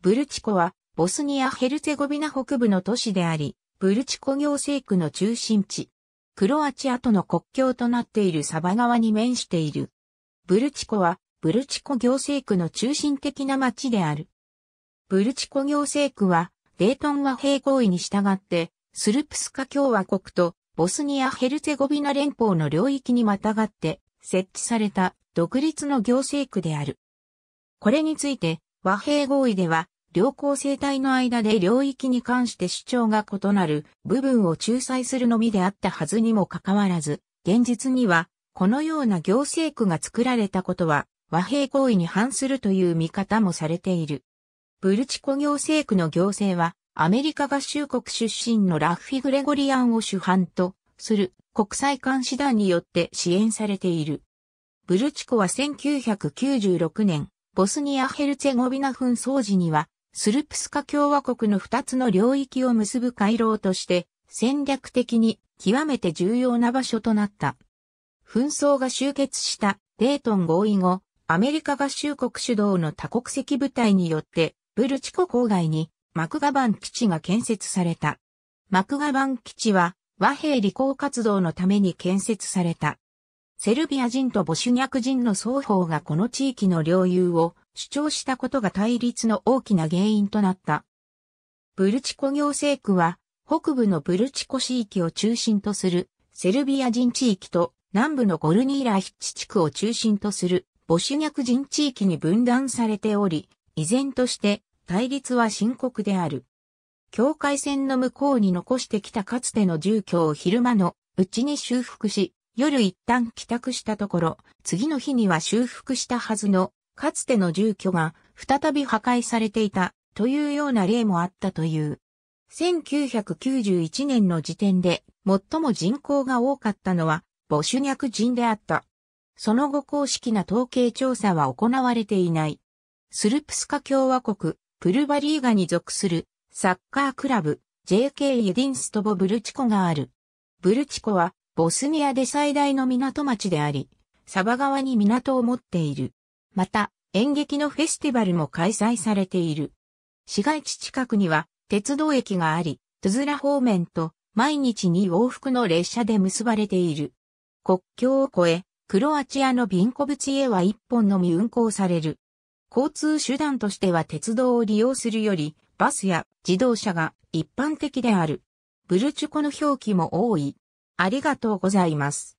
ブルチコは、ボスニア・ヘルツェゴビナ北部の都市であり、ブルチコ行政区の中心地。クロアチアとの国境となっているサバ川に面している。ブルチコは、ブルチコ行政区の中心的な町である。ブルチコ行政区は、デートン和平合意に従って、スルプスカ共和国とボスニア・ヘルツェゴビナ連邦の領域にまたがって設置された独立の行政区である。これについて、和平合意では、両構成体の間で領域に関して主張が異なる部分を仲裁するのみであったはずにもかかわらず、現実には、このような行政区が作られたことは、和平行為に反するという見方もされている。ブルチコ行政区の行政は、アメリカ合衆国出身のラッフィ・グレゴリアンを主犯とする国際監視団によって支援されている。ブルチコは1996年、ボスニア・ヘルツェゴビナ紛争時にはスルプスカ共和国の2つの領域を結ぶ回廊として戦略的に極めて重要な場所となった。紛争が終結したデートン合意後、アメリカ合衆国主導の多国籍部隊によってブルチコ郊外にマクガバン基地が建設された。マクガバン基地は和平履行活動のために建設された。セルビア人とボシュニャク人の双方がこの地域の領有を主張したことが対立の大きな原因となった。ブルチコ行政区は、北部のブルチコ市域を中心とするセルビア人地域と南部のゴルニーラヒッチ地区を中心とするボシュニャク人地域に分断されており、依然として対立は深刻である。境界線の向こうに残してきたかつての住居を昼間のうちに修復し、夜一旦帰宅したところ、次の日には修復したはずのかつての住居が再び破壊されていたというような例もあったという。1991年の時点で最も人口が多かったのは母ャク人であった。その後公式な統計調査は行われていない。スルプスカ共和国、プルバリーガに属するサッカークラブ JK ユディンストボ・ブルチコがある。ブルチコはボスニアで最大の港町であり、サバ川に港を持っている。また、演劇のフェスティバルも開催されている。市街地近くには鉄道駅があり、トゥズラ方面と毎日に往復の列車で結ばれている。国境を越え、クロアチアのビンコブチへは一本のみ運行される。交通手段としては鉄道を利用するより、バスや自動車が一般的である。ブルチュコの表記も多い。ありがとうございます。